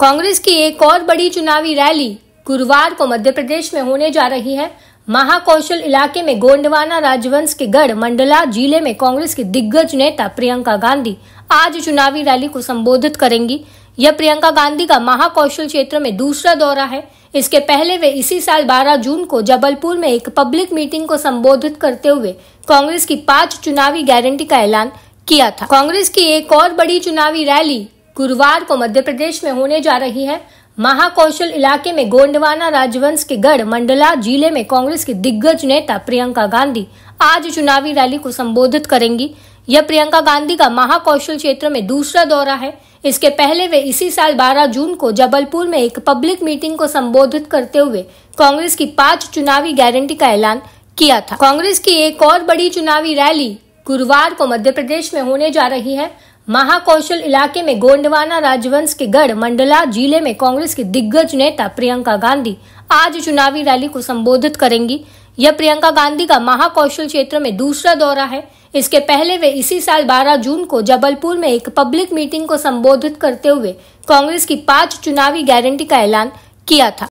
कांग्रेस की एक और बड़ी चुनावी रैली गुरुवार को मध्य प्रदेश में होने जा रही है महाकौशल इलाके में गोंडवाना राजवंश के गढ़ मंडला जिले में कांग्रेस के दिग्गज नेता प्रियंका गांधी आज चुनावी रैली को संबोधित करेंगी यह प्रियंका गांधी का महाकौशल क्षेत्र में दूसरा दौरा है इसके पहले वे इसी साल 12 जून को जबलपुर में एक पब्लिक मीटिंग को संबोधित करते हुए कांग्रेस की पांच चुनावी गारंटी का ऐलान किया था कांग्रेस की एक और बड़ी चुनावी रैली गुरुवार को मध्य प्रदेश में होने जा रही है महाकौशल इलाके में गोंडवाना राजवंश के गढ़ मंडला जिले में कांग्रेस के दिग्गज नेता प्रियंका गांधी आज चुनावी रैली को संबोधित करेंगी यह प्रियंका गांधी का महाकौशल क्षेत्र में दूसरा दौरा है इसके पहले वे इसी साल 12 जून को जबलपुर में एक पब्लिक मीटिंग को संबोधित करते हुए कांग्रेस की पांच चुनावी गारंटी का ऐलान किया था कांग्रेस की एक और बड़ी चुनावी रैली गुरुवार को मध्य प्रदेश में होने जा रही है महाकौशल इलाके में गोंडवाना राजवंश के गढ़ मंडला जिले में कांग्रेस की दिग्गज नेता प्रियंका गांधी आज चुनावी रैली को संबोधित करेंगी यह प्रियंका गांधी का महाकौशल क्षेत्र में दूसरा दौरा है इसके पहले वे इसी साल 12 जून को जबलपुर में एक पब्लिक मीटिंग को संबोधित करते हुए कांग्रेस की पांच चुनावी गारंटी का ऐलान किया था